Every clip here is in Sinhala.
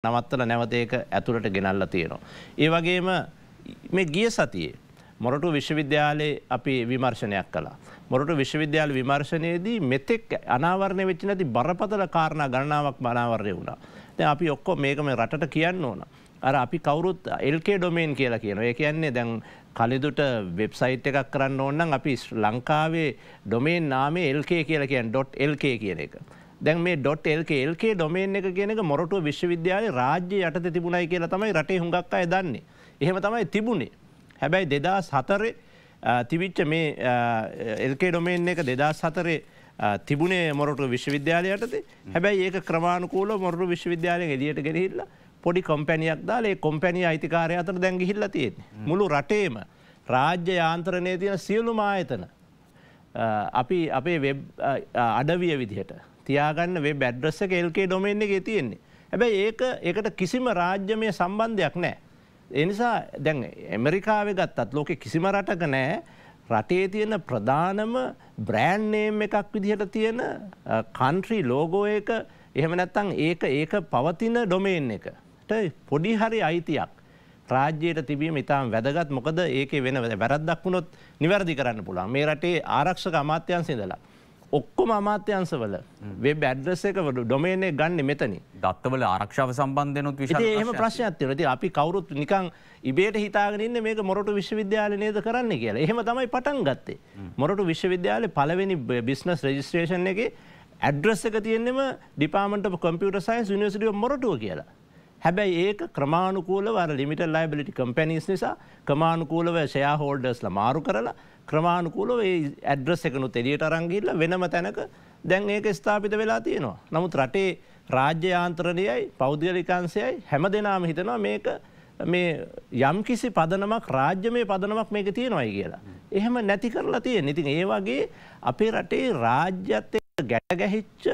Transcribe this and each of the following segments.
නවත්තල නැවතේක ඇතුළට ගෙනල්ල තියෙනවා. ඒ වගේම මේ ගිය සතියේ. මොරටු විශ්වවිද්‍යාලයේ අපි විමර්ශනයක් කලා. මොරටු විශ්වවිද්‍යාල විමර්ශනයේදී මෙතෙක් අනාවරණය වෙච්ච නැති බරපතල කාරණා ගණනාවක් බනාවරණය වුණා. දැන් අපි ඔක්කොම මේක මේ රටට කියන්න ඕන. අර අපි කවුරුත් එල්කේ ඩොමේන් කියලා කියනවා. ඒ කියන්නේ දැන් කලිදුට වෙබ්සයිට් එකක් කරන්න ඕන නම් අපි ලංකාවේ ඩොමේන් නාමය එල්කේ කියලා කියන්නේ .lk කියන එක. දැන් මේ ඩොට්ල්ක එල්කේ ඩොමේන් එක කියෙනෙක මොරටුව විශ්වවිද්‍යාලය රාජ්‍ය යටත තිබුණයි කියලා තමයි රටේ හුඟක් අය දන්නේ. එහෙම තමයි තිබුණේ. හැබැයි දෙදා සතරේ තිවිච්ච මේ එල්කේ ඩොමේන් එක දෙදා සතරේ තිබුණේ මොරටු විශ්වවිද්‍යාලයටද හැබැයි ඒක ක්‍රමාණකූල මොරටු විශ්වවිද්‍යාලය එලියට ගෙරහිල්ලා පොඩි කොම්පැනියක් දාලේ කොම්පැනිය අයිතිකාරය අතර දැගිහිල්ල තියෙන. මුළු රටේම රාජ්‍ය යාන්ත්‍රණය තියෙන සියලුම ආයතන. අපි අපේ වෙබ් අඩවිය විදිහට තියාගන්න වේ බැඩ්ඩස්ස කෙල්කේ ඩොමෙන්න්න එක තියෙන්නේ. හැබැයි ඒක එකට කිසිම රාජ්‍යමය සම්බන්ධයක් නෑ. එනිසා දැන් ඇමරිකාව ගත්තත් ලෝකෙ කිසිම රටක නෑ රටේ තියෙන ප්‍රධානම බ්‍රෑන්්නේම් එකක් විදිහට තියෙන කන්ට්‍රී ලෝගෝ එක එහෙම නැත්තං ඒක ඒක පවතින ඩොමේන් එකට පොඩි හරි අයිතියක්. රාජ්‍යයට තිබීම ඉතාම් වැදගත් මොකද ඒක වෙන වැරද්දක් වුණොත් නිවැරදි කරන්න පුළන් මේ රටේ ආරක්ෂක අමාත්‍යන්සිදලා. ඔක්කොම අමාත්‍යංශවල වෙබ් ඇඩ්‍රස් එක ඩොමේන් එක ගන්න මෙතන. දත්තවල ආරක්ෂාව සම්බන්ධනොත් විශේෂ එහෙම ප්‍රශ්නයක් තියෙනවා. ඉතින් අපි කවුරුත් නිකන් ඉබේට හිතාගෙන ඉන්නේ මේක මොරටු විශ්වවිද්‍යාලය නේද කරන්නේ කියලා. එහෙම තමයි පටන් ගත්තේ. මොරටු විශ්වවිද්‍යාලේ පළවෙනි බිස්නස් රෙජිස්ට්‍රේෂන් එකේ ඇඩ්‍රස් එක තියෙන්නෙම department of computer science university of Moratuwa කියලා. හැබැයි ඒක ක්‍රමාණුකූලව අර ලිමිටඩ් ලයබිලිටි කම්පැනිස් නිසා ක්‍රමාණුකූලව ෂෙයාර් හෝල්ඩර්ස්ලා මාරු කරලා ක්‍රමාණුකූලව ඒ ඇඩ්‍රස් එකනුත් එලියට අරංගිල්ල වෙනම තැනක දැන් ඒක ස්ථාපිත වෙලා තියෙනවා. නමුත් රටේ රාජ්‍යයාන්ත්‍රණයයි පෞද්ගලිකන්සයයි හැම දෙනාම හිතනවා මේක මේ යම් කිසි පදනමක් රාජ්‍ය මේ පදනමක් මේක තියෙනවයි කියලා. එහෙම නැති කරලා තියෙන ඉතින් ඒ වගේ අපේ රටේ රාජ්‍යත් ගැටගැහිච්ච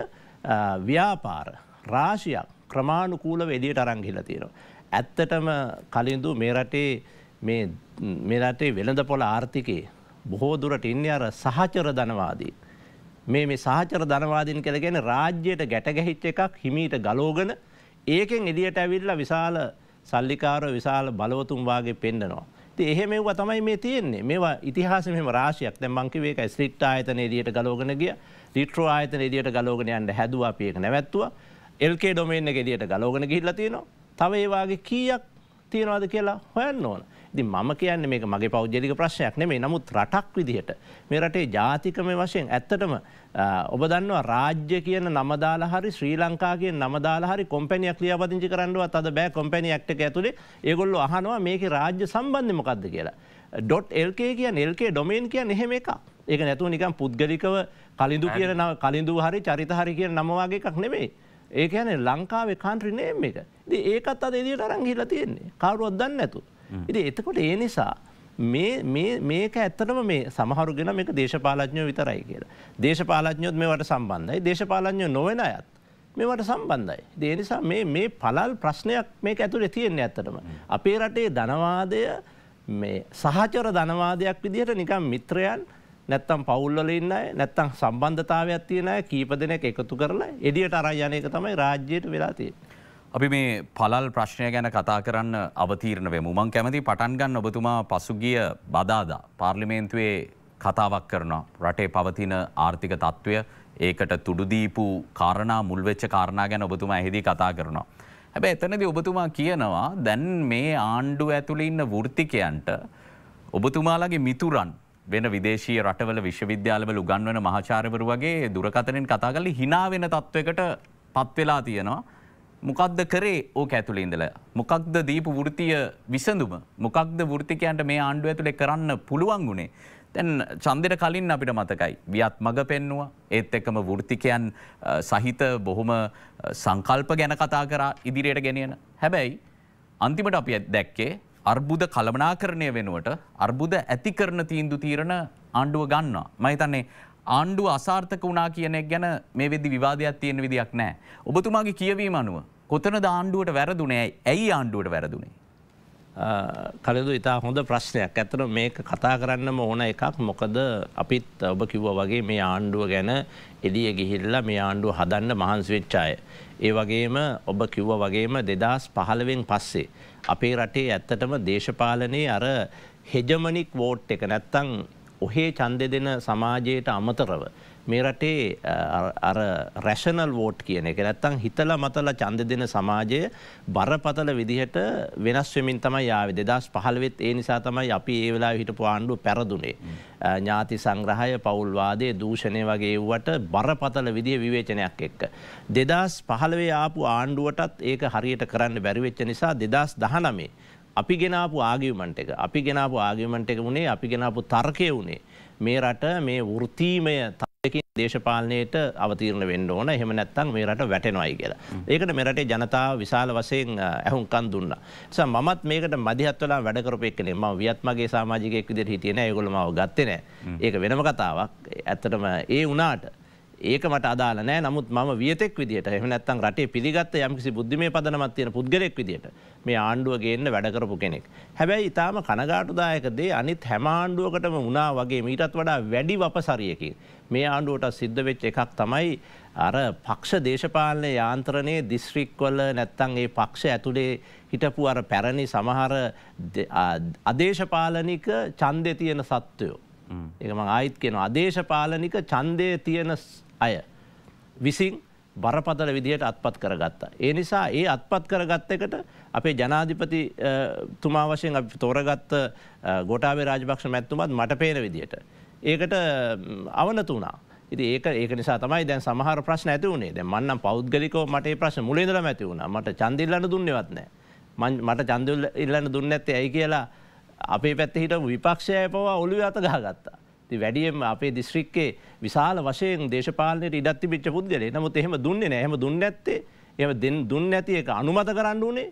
ව්‍යාපාර රාශියක් ක්‍රමාණුකූලව එලියට අරංගිල තියෙනවා. ඇත්තටම කලින්දු මේ රටේ මේ රටේ වෙළඳ පොළ ආර්ථිකයේ බොහෝ දුරට ඉන්නේ අර සහචර ධනවාදී. මේ මේ සහචර ධනවාදීන් කියලා කියන්නේ රාජ්‍යයට ගැට ගැහිච්ච එකක් හිමීට ගලෝගෙන ඒකෙන් එළියට ඇවිල්ලා විශාල සල්ලිකාරෝ විශාල බලවතුන් වාගේ පෙන්නනවා. ඉතින් එහෙම ඒවා තමයි මේ තියෙන්නේ. මේවා ඉතිහාසෙ මෙහෙම රාශියක්. දැන් මං කිව්වේ ඒකයි ස්ලිට් ආයතන එළියට ගලෝගෙන ගියා. ලිට්‍රෝ ආයතන එළියට ගලෝගෙන යන්න හැදුවා අපි ඒක නැවැත්තුවා. LK ඩොමේන් එක එළියට ගලෝගෙන ගිහිල්ලා තියෙනවා. තව ඒ වාගේ කීයක් තියනවාද කියලා හොයන්න ඕන. ඉති මම කියන්නේ මේක මගේ පෞද්ගලික ප්‍රශ්නයක් නෙමේ නමුත් රටක් විදිහට මේ රටේ ජාතිකම වශයෙන් ඇත්තටම ඔබ දන්නවා රාජ්‍ය කියන නමදාලා හරි ශ්‍රී ලංකාගේ නමදාලා හරි කොම්පැනියක් ලියාපදිංචි කරන්නවත් අද බෑ කොම්පැනි ඇක්ට එක ඇතුලේ ඒගොල්ලෝ අහනවා මේකේ රාජ්‍ය සම්බන්ධය මොකද්ද කියලා. .lk කියන lk ඩොමේන් කියන්නේ එහෙම එකක්. ඒක නැතුව නිකන් පුද්ගලිකව කලින්දු කියන කලින්දු හරි චරිත හරි කියන නම වගේ එකක් නෙමෙයි. ඒක කියන්නේ ලංකාවේ කන්ට්‍රි නේම් එක. ඉතින් ඒකත් අද එළියට අරන් ගිහිල්ලා තියෙන්නේ. කවුරුවත් දන්නේ නැතුව. ඉති එතකොට ඒ නිසා මේක ඇත්තටම මේ සමහරුගෙන මේක දේශපාලඥයෝ විතරයි කියලා. දේශපාලඥයොත් මේවට සම්බන්ධයි දේශපාලඥයෝ නොවෙන අයත් මේවට සම්බන්ධයි. දේ නිසා මේ පලල් ප්‍රශ්නයක් මේක ඇතුළේ තියෙන්නේ ඇත්තටම. අපේ රටේ ධනවාදය සහචර ධනවාදයක් විදිහට නිකම් මිත්‍රයන් නැත්තම් පවුල්වල ඉන්න නැත්තම් සම්බන්ධතාවයක් තියෙන කීප දෙනෙක් එකතු කරලා එඩියට අරයි යන එක තමයි රාජ්‍යයට වෙලා තියෙන්නේ. අපි මේ පලල් ප්‍රශ්නය ගැන කතා කරන්න අවතීරණ වේ මුමන් කැමති පටන්ගන්න ඔබතුමා පසුගිය බදාදා පාර්ලිමේන්තුවේ කතාවක් කරනවා රටේ පවතින ආර්ථික තත්ත්වය ඒකට තුඩුදීපු කාරණා මුල්වෙච්ච කාරණා ගැන ඔබතුමා එහිදී කතා කරනවා. හැබැ එතනද ඔබතුමා කියනවා දැන් මේ ආණ්ඩු ඇතුළ ඉන්න වෘත්තිකයන්ට ඔබතුමාලගේ මිතුරන් වෙන විදේශී රටවල විශ්වවිද්‍යාලවල උගන්වන මහාචාරවරු වගේ දුරකතනෙන් කතා කල හිනාවෙන තත්ත්වකට පත්වෙලා තියෙනවා. මොකක්ද කරේ ඕක ඇතුළේ ඉඳලා. මොකක්ද දීපු වෘතිය විසඳුම. මොකක්ද වෘතිකයන්ට මේ ආණ්ඩුව ඇතුළේ කරන්න පුළුවන් වුණේ. දැන් චන්දෙට කලින් අපිට මතකයි. වියත් මඟ පෙන්නවා. ඒත් එක්කම වෘතිකයන් සහිත බොහොම සංකල්ප ගැන කතා කරා ඉදිරියට ගෙනියන. හැබැයි අන්තිමට අපි දැක්කේ අර්බුද කළමනාකරණය වෙනුවට අර්බුද ඇති කරන තීන්දු තීරණ ආණ්ඩුව ගන්නවා. මහිතන්නේ ආණ්ඩුව අසාර්ථක වනා කියන ගැන මේ වෙදි විවාදයක් තියෙන විදියක් නෑ. ඔබතුමාගේ කියවීම අනුව කොතන ආණ්ඩුවට වැරදුනේ ඇයි ආණ්ඩුවට වැරදුනේ. කලදු ඉතා හොඳ ප්‍රශ්නයක් ඇතන මේක කතා කරන්නම ඕන එකක් මොකද අපිත් ඔබ කිව්ව වගේ මේ ආණ්ඩුව ගැන එලිය ගිහිල්ලා මේ ආණ්ඩුව හදන්න මහන්ස්වෙච්චාය. ඒ වගේම ඔබ කිව්ව වගේම දෙදස් පහළවෙන් පස්සේ. අපේ රටේ ඇත්තටම දේශපාලනයේ අර හෙජමනික් වෝට් එක නැත්තං ඔහේ චන්දෙ දෙන සමාජයට අමතරව. මේ රටේ අර රැෂනල් වෝට් කියන එක නැත්තං හිතල මතල චන්ද දෙන සමාජය බරපතල විදිහට වෙනස් වෙමින් තමයි යාව දෙදස් පහළවෙත් ඒ නිසා තමයි අපි ඒවෙලා හිටපු ආණ්ඩු පැරදුනේ. ඥාති සංග්‍රහය පවුල්වාදය දූෂණය වගේ ව්වට බරපතල විදිහ විවේචනයක් එක්ක. දෙදස් පහළවේ ආපු ආණ්ඩුවටත් ඒක හරියට කරන්න බැරිවෙච්ච නිසා දෙදස් දහනමේ. අපි ගෙනාපු ආගිවමන්ට එක අපි ගෙනාපු ආගිමන්ට එක වුණේ අපි ගෙනාපු තර්කය වුණේ. මේ රට මේ වෘතීමය එකින් දේශපාලනයට අවතීරණ වෙන්න ඕන එහෙම නැත්තම් මේ රට වැටෙනවායි කියලා. ඒකට මේ රටේ ජනතාව විශාල වශයෙන් ඇහුම්කන් දුන්නා. නිසා මමත් මේකට මදිහත් වෙලා වැඩ කරපු එක්කනේ මම වියත්මගේ සමාජිකයෙක් විදිහට හිටියේ නෑ ඒගොල්ලෝ මාව ගත්තේ නෑ. ඒක වෙනම කතාවක්. ඇත්තටම ඒ වුණාට ඒක මට අදාල නෑ නමුත් ම වියතෙක් විදිට එම නැත්තන් රටේ පිළිගත්ත යම්කිසි බුද්ධිමේ පදනමත් තියෙන පුද්ගලෙක් විදිට මේ ආණ්ඩුව ගේන්න වැඩකරපු කෙනෙක්. හැබැයි ඉතාම කනගාටුදායකදේ අනිත් හැම ආණ්ඩුවකටම වුණා වගේ මීටත් වඩා වැඩි වපසරියකින්. මේ ආණ්ඩුවට සිද්ධ වෙච්ච එකක් තමයි අර පක්ෂ දේශපාලන යාන්ත්‍රණයේ දිස්ශ්‍රික්වල නැත්තන් ඒ පක්ෂ ඇතුළේ හිටපු අර පැරණි සමහර අදේශපාලනික චන්දය තියෙන සත්වයෝ. ඒකම ආයිත් කියෙන අදේශපාලනික චන්දය තියෙන අය විසින් බරපතල විදිහට අත්පත් කරගත්තා. ඒ නිසා ඒ අත්පත් කරගත්ත එකට අපේ ජනාධිපති තුමා වශයෙන් අපි තෝරගත්ත ගොටාවේ රාජපක්ෂ මැත්තුමත් මට පේන විදිහට. ඒකට අවනතු වුණා. ඉති ඒක ඒක නිසා තමයි දැන් සමහර ප්‍රශ්න ඇති වුණේ දැ මන්නම් පෞද්ගලිකෝ මට ප්‍රශ් මුලේදල ඇති වුණ මට චන්දිල්ලන්න දුන්නවත්නෑ. මට චන්දුල් ඉල්ලන්න දුන්න ඇත්තේ ඇයි කියලා අපේ පැත්ත හිට විපක්ෂය පවා ඔලු අත ගහගත්තා. ති වැඩියම් අපේ දිස්ශ්‍රික්කේ විශාල වශයෙන් දේශපාලනයට ඉඩත් තිබිච්ච පුද්ගලයා. නමුත් එහෙම දුන්නේ නැහැ. එහෙම දුන්නේ නැත්තේ එහෙම දෙන්න දුන්නේ නැති එක අනුමත කරන්න උනේ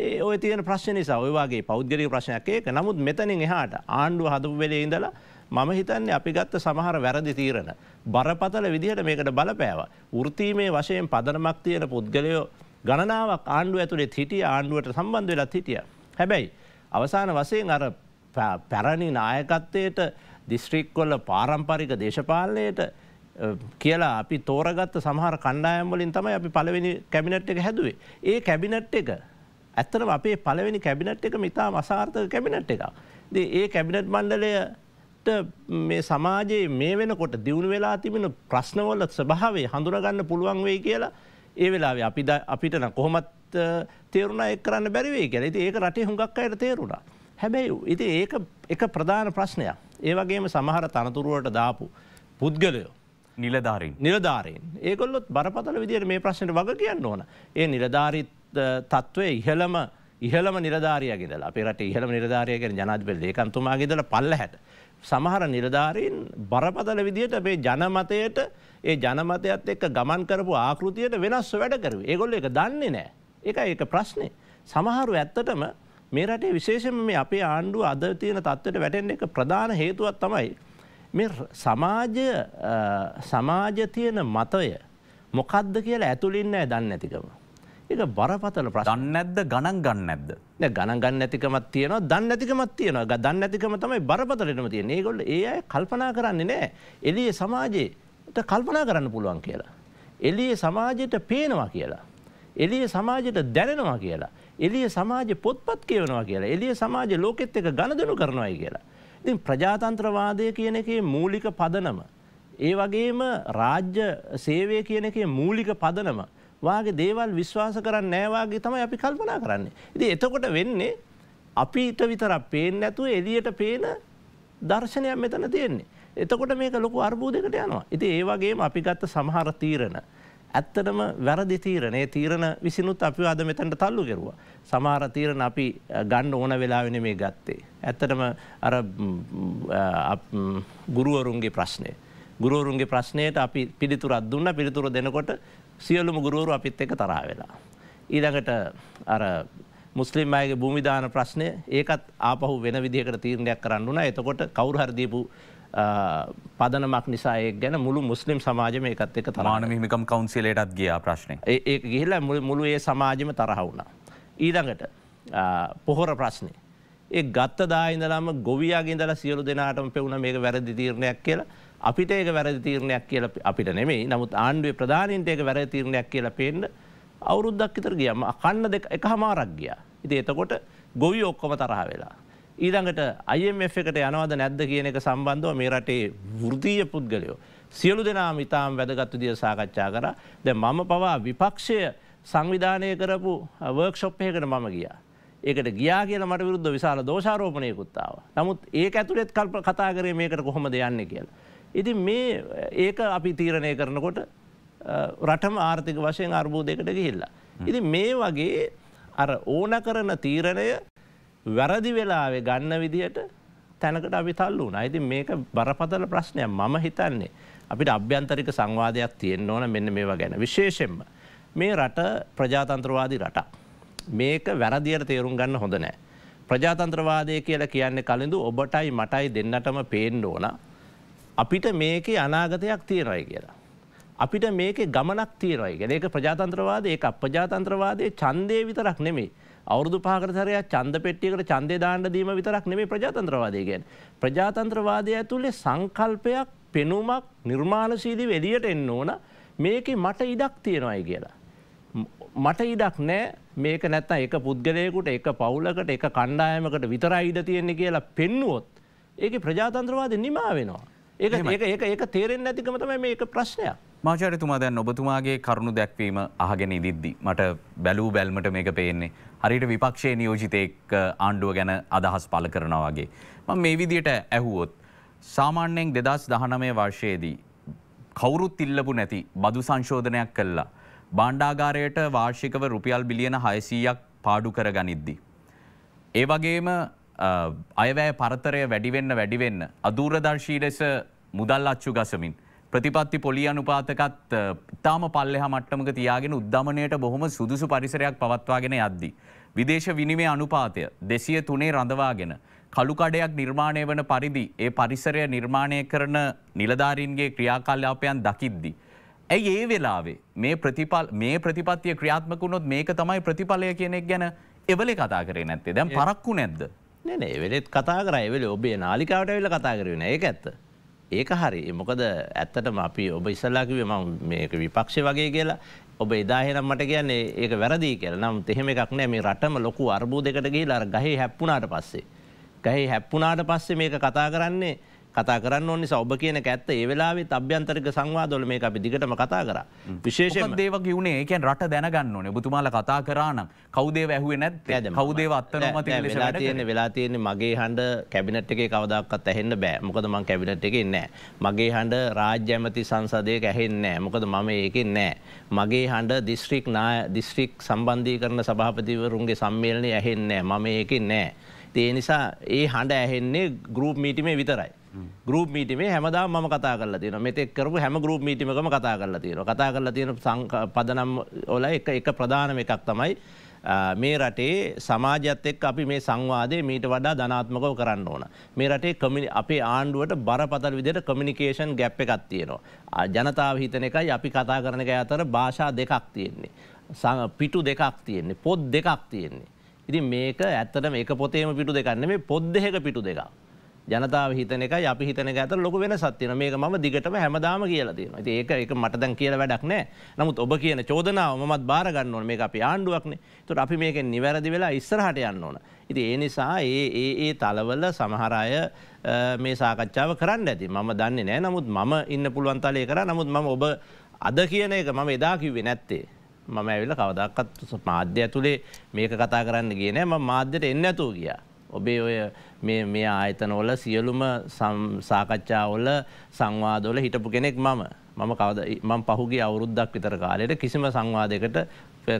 ඒ ඔය තියෙන ප්‍රශ්න නිසා ඔය වගේ පෞද්ගලික ප්‍රශ්නයක් ඒක. නමුත් මෙතනින් එහාට ආණ්ඩුව හදපු වෙලේ ඉඳලා මම හිතන්නේ අපි ගත්ත සමහර වැරදි තීරණ. බරපතල විදිහට මේකට බලපෑවා. වෘත්තීමේ වශයෙන් පදනමක් තියෙන පුද්ගලයෝ ගණනාවක් ආණ්ඩුව ඇතුළේ හිටිය ආණ්ඩුවට සම්බන්ධ වෙලත් හිටිය. හැබැයි අවසාන වශයෙන් අර පැරණි නායකත්වයට දිස්ත්‍රික්කොල්ල පාරම්පරික දේශපාලනයට කියලා අපි තෝරගත්ත සමහර කණ්ඩායම්වලින් තමයි අපි පළවෙනි කැබිනට් එක හැදුවේ. ඒ කැබිනට් එක ඇත්තනම අපේ පළවෙනි කැබිනට් එක මිතා මසාර්ථක කැබිනට් එකක්. ඒ කැබිනට් මණ්ඩලයට මේ සමාජයේ මේ වෙනකොට දියුණු වෙලා තිබෙන ප්‍රශ්නවල ස්වභාවේ හඳුනගන්න පුළුවන් වෙයි කියලා ඒ වෙලාව අපිද අපිටන කොහොමත් තේරුණා එක් කරන්න බැරිවේ කියලා ඉති ඒක රටේ හුඟක් අයට තේරුණා. හැබැයි ඉති ඒක එක ප්‍රධාන ප්‍රශ්නයක්. ඒවගේම සමහර තනතුරුවට දාපු පුද්ගලයෝ. නිලධාරින් නිලධාරයෙන් ඒකොල්ලොත් බරපතල විදිර මේ ප්‍රශ්නයට වග කියන්න ඕන. ඒ නිලධාරිත් තත්ත්වය ඉහළම ඉහළම නිලධාරයගෙදල අපිට ඉහළම නිලධාරයගෙන ජනාධපෙල් ඒකන්තුමාගේදල පල්ල හැට. සමහර නිලධාරීන් බරපතල විදිහට මේ ජනමතයට ඒ ජනමතයත් එක්ක ගමන් කරපු ආකෘතියට වෙනස්ව වැඩ කරු. ඒගොල්ල එක දන්නේ නෑ. එක ඒක ප්‍රශ්නේ. සමහරු ඇත්තටම මේ රටේ විශේෂම මේ අපේ ආණ්ඩුව අද තියෙන තත්ත්වයට වැටෙන් එක ප්‍රධාන හේතුවත් තමයි. මේ සමාජ සමාජ තියෙන මතය මොකක්ද කියලා ඇතුළින් නෑ දන්න ඇතිකම. එක බරපතල ප්‍රශ්න නැද්ද ගණන් ගන්න නැද්ද ගණන් ගන්න නැතිකමත් තියෙනවා දන්න නැතිකමත් තියෙනවා ගදන්න නැතිකම තමයි බරපතලටම තියෙන ඒගොල්ල ඒ අය කල්පනා කරන්නේ නෑ එලිය සමාජයට කල්පනා කරන්න පුළුවන් කියලා. එලිය සමාජයට පේනවා කියලා. එලිය සමාජයට දැනෙනවා කියලා. එලිය සමාජ පොත්පත් කියවනවා කියලා එලිය සමාජ ලෝකෙත් එක ගණදනු කරනවායි කියලා. ඉතින් ප්‍රජාතන්ත්‍රවාදය කියන එකේ මූලික පදනම. ඒ වගේම රාජ්‍ය සේවය කියන එකේ මූලික පදනම වාගේ දේවල් විශ්වාස කරන්න නෑවාගේ තමයි අපි කල්පනා කරන්නේ. ඉති එතකොට වෙන්නේ අපිට විතරක් පේෙන් නැතුව එලියට පේන දර්ශනයක් මෙතන තියෙන්නේ. එතකොට මේක ලොකු අර්බූදකට යනවා. ඉති ඒවගේ අපි ගත්ත සමහර තීරණ. ඇත්තටම වැරදි තීරණේ තීරණ විසිනුත් අපි අද මෙතැන්ට තල්ලු කෙරවා. සමහර තීරණ අපි ගණ්ඩ ඕන වෙලාවෙන මේ ගත්තේ. ඇත්තටම අර ගුරුවරුන්ගේ ප්‍රශ්නය. ගුරුවරුන්ගේ ප්‍රශ්නයට අපි පිළිතුරත් දුන්න පිළිතුර දෙනකොට සියලුම ගුරුවරු අපිත් එක තරා වෙලා. ඊළඟට අර මුස්ලිම් අයගේ භූමිධාන ප්‍රශ්නය ඒකත් ආපහු වෙන විදිහකට තීරණයක් කරන්න වුණා එතකොට කවුරු හරි දීපු පදනමක් නිසාය ගැන මුළු මුස්ලිම් සමාජම එකත් එක තමාන හිමිකම් කවන්සිලටත් ගියා ප්‍රශ්නය ඒ ගිහිල්ල මුළු ඒ සමාජම තරහවුණා. ඊළඟට පොහොර ප්‍රශ්නය. ඒ ගත්ත දායින්දලම ගොවියගේදල සියලු දෙනාටම පෙවුණ මේක වැරදි තීරණයක් කියලා අපිට ඒක වැරදි තීරණයක් කියල අපිට නෙමේ නමුත් ආණ්ඩුවේ ප්‍රධානීන්ට ඒක වැරදි තීරණයක් කියලා පේන්න අවුරුද්දක් විතර ගියම කන්න දෙක එක හමාරක් ගියා. ඉතින් එතකොට ගොවි ඔක්කොම තරහ වෙලා. ඊළඟට IMF එකට යනවද නැද්ද කියන එක සම්බන්ධව මේ රටේ වෘත්තීය පුද්ගලයෝ සියලු දෙනාම ඉතාම වැදගත් විදියට සාකච්ඡා කරා. දැන් මම පවා විපක්ෂය සංවිධානය කරපු වර්ක්ෂොප් එකකට මම ගියා. ඒකට ගියා කියලා මට විරුද්ධ විශාල දෝෂාරෝපණයකුත් ආවා. නමුත් ඒක ඇතුළෙත් කල්ප කතා කරේ මේකට කොහොමද යන්නේ කියලා. ඉතින් මේ ඒක අපි තීරණය කරනකොට රටම ආර්ථික වශයෙන් අර්බුදයකට ගිහිල්ලා. ඉතින් මේ වගේ අර ඕන කරන තීරණය වැරදි වෙලාවේ ගන්න විදිහට තැනකට අපි තල්ලු වුණා. ඉතින් මේක බරපතල ප්‍රශ්නයක් මම හිතන්නේ. අපිට අභ්‍යන්තරික සංවාදයක් තියෙන්න ඕන මෙන්න මේවා ගැන. විශේෂයෙන්ම මේ රට ප්‍රජාතන්ත්‍රවාදී රටක්. මේක වැරදියට තේරුම් ගන්න හොඳ නෑ. ප්‍රජාතන්ත්‍රවාදය කියලා කියන්නේ කලින්දු ඔබටයි මටයි දෙන්නටම පේන්න ඕන. අපිට මේකේ අනාගතයක් තියෙනයි කියලා. අපිට මේකේ ගමනක් තියෙනයි කියලා. ඒක ප්‍රජාතන්ත්‍රවාදය ඒක අප්‍රජාතන්ත්‍රවාදයේ ඡන්දේ විතරක් නෙමෙයි. අවුරුදු පහකට සැරයක් ඡන්ද පෙට්ටියකට ඡන්දේ දාන්න දීම විතරක් නෙමෙයි ප්‍රජාතන්ත්‍රවාදය කියන්නේ. ප්‍රජාතන්ත්‍රවාදය ඇතුලේ සංකල්පයක්, පෙනුමක්, නිර්මාණශීලීව එළියට එන්න ඕන. මේකේ මට ඉඩක් තියෙනවායි කියලා. මට ඉඩක් නෑ මේක නැත්තම් එක පුද්ගලයෙකුට එක පවුලකට එක කණ්ඩායමකට විතරයි ඉඩ තියෙන්නේ කියලා පෙන්නුවොත් ඒකේ ප්‍රජාතන්ත්‍රවාදය නිමා වෙනවා. ඒක ඒක ඒක ඒක තේරෙන්නේ නැතිකම තමයි මේක ප්‍රශ්නයක්. මාචාර්යතුමා දැන් ඔබතුමාගේ කරුණු දැක්වීම අහගෙන ඉදිද්දි මට බැලූ බැල්මට මේක පේන්නේ හරියට විපක්ෂයේ නියෝජිතයෙක් ආණ්ඩුව ගැන අදහස් පළ කරනවා වගේ. මම මේ විදියට ඇහුවොත් සාමාන්‍යයෙන් 2019 වර්ෂයේදී කවුරුත් ඉල්ලපු නැති බදු සංශෝධනයක් කළා. බණ්ඩාගාරයට වාර්ෂිකව රුපියල් බිලියන 600ක් පාඩු කර ගනිද්දී. ඒ වගේම අයවැය පරතරය වැඩි වෙන්න වැඩි වෙන්න අදූරදර්ශී ලෙස මුදල් අච්චු ගසමින් ප්‍රතිපත්ති පොලි අනුපාතකත් ඉතාම පල්ලෙහා මට්ටමක තියාගෙන උද්ධමනයට බොහොම සුදුසු පරිසරයක් පවත්වාගෙන යද්දී. විදේශ විනිමය අනුපාතය දෙසිය තුනේ රඳවාගෙන. කළුකඩයක් නිර්මාණය වන පරිදි ඒ පරිසරය නිර්මාණය කරන නිලධාරීන්ගේ ක්‍රියාකල්ලාපයන් දකිද්දි. ඇයි ඒ වෙලාවේ මේ ප්‍රතිපල් මේ ප්‍රතිපත්තිය ක්‍රියාත්මකුණොත් මේක තමයි ප්‍රතිඵලය කියනෙක් ගැන එවල කතා කරේ නැත්තේ දැම් පරක්කු නැද්ද. නෑ එවෙලෙත් කතා කරයිවෙල ඔබේ නාලිකාවට වෙල කතා කරන ඒක ඇත්ත. ඒක හරි මොකද ඇත්තටම අපි ඔබ ඉස්සල්ලාකිවේ ම මේක විපක්ෂ වගේ කියලා ඔබ එදාහෙනම් මට කියන්නේ ඒක වැරදි කියල නම් එහෙම එකක් නෑ මේ රටම ලොකු අර්බූ දෙකට ගහිලා ගහහි හැප්පුනාට පස්සේ. ගහහි හැප්පුනාට පස්සේ මේක කතා කරන්නේ කතා කරන්න ඕනි සෞබ කියන ඇත්ත ඒ වෙලාවේ අභ්‍යන්තරික සංවාදොල මේ අපි දිගටම කතා කර විශේෂ දේව ගුණේ එකන් රට දැනගන්න ඕනේ බුතුමාල කතා කරන්න කවදේ ඇහුවේ නැත් ඇද කවදේ අත්තනමති වෙලා තියෙන වෙලා තියෙන්නේ මගේ හඬ කැබිනට් එකේ කවදක්කත් ඇහෙන්න බෑ මොකද මං කැබිනට් එකේ නෑ මගේ හඬ රාජ්‍ය ඇමති සංසදයක ඇහෙන්නේ මොකද මම ඒකෙන් නෑ මගේ හඬ දිස්ත්‍රික් නාය දිස්ත්‍රික් සම්බන්ධී කරන සභාපතිවරුන්ගේ සම්මේලනය ඇහෙන්නේ නෑ මම ඒකෙන් නෑ. ඒ නිසා ඒ හඬ ඇහෙන්නේ ගරුප් මීටිමේ විතරයි. ගරුප මීටමේ හැමදා ම කතා කල තින මෙතෙක් කරපු හැම ගරුප මීටිමකම කතා කරලා තියෙන කතා කරලා තියෙන පදනම් ඔල එක එක ප්‍රධානම එකක් තමයි මේ රටේ සමාජත් එක් අපි මේ සංවාදය මීට වඩා ධනාත්මකව කරන්න ඕන. මේ රටේ කමිනි අපේ ආණ්ඩුවට බරපතල් විදිට කමිනිකේෂන් ගැප් එකක් තියෙනවා. ජනතාව හිතන එකයි අපි කතා කරන එක අතර භාෂා දෙකක් තියෙන්නේ. පිටු දෙකක් තියෙන්නේ පොත් දෙකක් තියෙන්නේ. ඉතින් මේක ඇත්තටම එක පොතේම පිටු දෙකන්න මේ පොත් දෙක පිටු දෙකක්. ජනතාව හිතන එක අපි හිතන ඇත ලොක වෙන සත්තින මේ ම දිගටම හැමදාම කියලතින ඒක එක මට දැන් කියල වැඩක් නෑ නමුත් ඔබ කියන චෝදනාව මත් බාරගන්න ඕන මේ අපි ආණ්ඩුවක්නේ තුට අපි මේක නිවැරදි වෙලා ඉස්සරහට යන්න ඕන. ඉති ඒ නිසා ඒ ඒ ඒ තලවල සමහරය මේ සාකච්ඡාව කරන්න ඇති මම දන්නේ නෑ නමුත් මම ඉන්න පුළුවන්තලය කර නමුත් ම ඔබ අද කියන එක මම එදා කිව්වේ නැත්තේ. මම ඇවිල්ල කවදක්කත් මාධ්‍ය ඇතුළේ මේක කතා කරන්න කියන ම මාධ්‍යයට එන්න ඇතුූ කියා. ඔබේ ඔය මේ ආයතනවල සියලුම සාකච්ඡාවල සංවාදවල හිටපු කෙනෙක් මම මම කවද මං පහුගේ අවුරුද්දක් විතර කාලයට කිසිම සංවාදයකට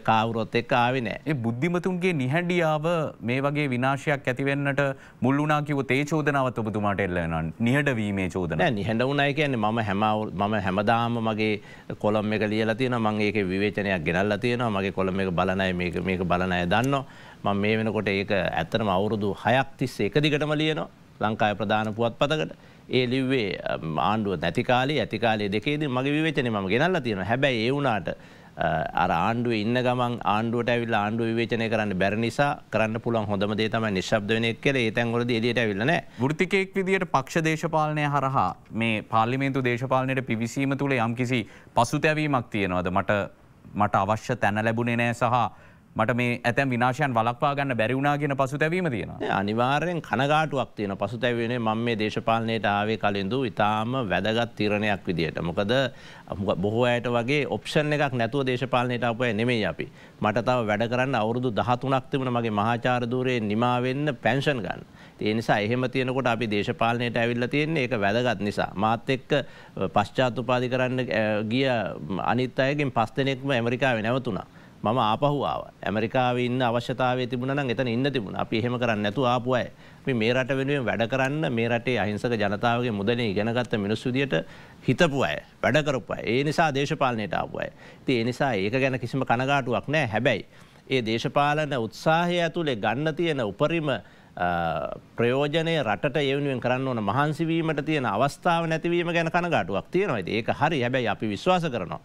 කාවුරොත් එක් ආවි නෑ ඒ බුද්ධිමතුන්ගේ නිහැඩියාව මේ වගේ විනාශයක් ඇතිවෙන්නට මුල්ලුනා කිව තේ චෝදනාවත් ඔබතුමාට එල්ලන නිහඩවීමේ චෝදන නිහඬවුණයි කියන්නේ මම හැම මම හැමදාම මගේ කොළම් එක ලියලා තියෙන මං ඒක විවේචනයක් ගෙනල්ලා තියෙනවා මගේ කොළම් එක බලනයි මේක බලනය දන්නවා මම මේ වෙනකොට ඒක ඇත්තටම අවුරුදු හයක් තිස්සේ එක දිගටම ලියනවා ලංකාවේ ප්‍රධාන පුවත්පතකට. ඒ ලිව්වේ ආණ්ඩුව නැති කාලේ ඇති කාලේ දෙකේදී මගේ විවේචනේ මම ගෙනල්ලා තියෙනවා. හැබැයි ඒ වුණාට අර ආණ්ඩුවේ ඉන්න ගමන් ආණ්ඩුවට ඇවිල්ලා ආණ්ඩුව විවේචනය කරන්න බැරි නිසා කරන්න පුළුවන් හොඳම දේ තමයි නිශ්ශබ්ද වෙන එක කියලා ඒ තැන්වලදී එළියට ඇවිල්ලා නැහැ. වෘත්තිකයෙක් විදියට පක්ෂ දේශපාලනය හරහා මේ පාර්ලිමේන්තු දේශපාලනයට පිවිසීම තුල යම්කිසි පසුතැවීමක් තියෙනවද? මට මට අවශ්‍ය තැන ලැබුණේ නැහැ සහ මට මේ ඇතැම් විනාශයන් වලක්වා ගන්න බැරිවුණාගෙන පසු තැවීම තියෙන අනිවාරයෙන් කනගාටුවක් තියෙන පසු තැවනේ මං මේ දේශපාලනයට ආවේ කලින්ඳු ඉතාම වැදගත් තීරණයක් විදියට මොකද බොහෝ අයට වගේ ඔප්ෂන් එකක් නැතුව දේශපාලනයට අපය නෙමේ අපි මට තව වැඩ කරන්න අවුරුදු දහතුනක් තිබුණ මගේ මහාචාරදූරයේ නිමාවෙන්න පැන්ෂන් ගන්න. ඒනිසා එහෙම තියෙනකොට අපි දේශපාලනයට ඇවිල්ල තියෙන්නේ ඒ වැදගත් නිසා. මාත් එක්ක පශ්චාත්තුපාදි කරන්න ගිය අනිත් අයගෙන් පස් දෙනෙක්ම ඇමරිකාව නැවතුනා. මම ආපහුාව ඇමරිකාව ඉන්න අවශ්‍යතාව තිබුණ එතන ඉන්න තිබුණ අපි හෙම කරන්න නැතු ආපුුවයි මේ රට වෙනුවෙන් වැඩ කරන්න මේ රටේ අහිංසක ජනතාවගේ මුදනේ ගැනගත්ත මිනිස්සුදියට හිතපු අය වැඩකරපුයි ඒ නිසා දේශපාලනයට ආපුයි ති එනිසා ඒක ගැන කිසිම කනගාටුවක් නෑ හැබැයි. ඒ දේශපාලන උත්සාහය ඇතුළේ ගන්න තියෙන උපරිම ප්‍රයෝජනය රට යවුවෙන් කරන්න ඕන මහන්සිවීමට තියෙන අවස්ථාව නැතිවීම ගැන කනගාටුවක් තියෙනවා ඒක හරි හැබැයි අපි විශ්වාස කරනවා.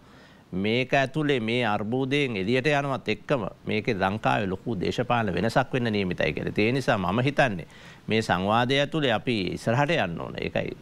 මේක ඇතුළේ මේ අර්බූදයෙන් එලියට යනවත් එක්කම මේක ලංකාවේ ලොකු දේශපාලන වෙනසක් වෙන්න නියමිතයි කියලා. ඒ නිසා මම හිතන්නේ මේ සංවාදය ඇතුළේ අපි ඉස්සරහට යන්න ඕන. ඒකයි